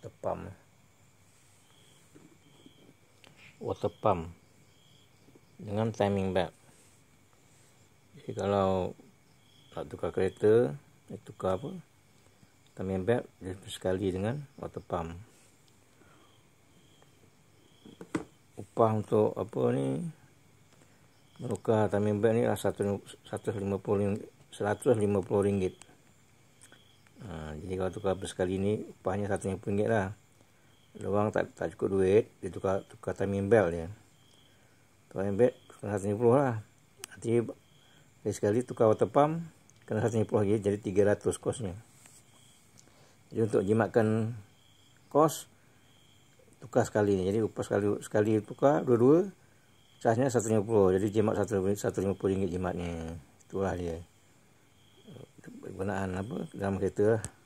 tepam water pump dengan timing belt jadi kalau nak tukar kereta nak tukar apa timing belt dia sekali dengan water pump upah untuk apa ni menukar timing belt ni lah 150 150 ringgit Ah, jadi kalau tukar sekali ini upahnya satunya pinggir lah doang tak, tak cukup duit dia tukar tukar timing belt ya tukar timing bell kena 150 lah dari sekali tukar water pump kena satu 150 lagi jadi tiga ratus kosnya jadi untuk jimatkan kos tukar sekali ni jadi upah sekali sekali tukar dua-dua casnya 150 jadi jimat satu satu 150 ringgit jimatnya itulah dia penggunaan apa dalam kereta lah.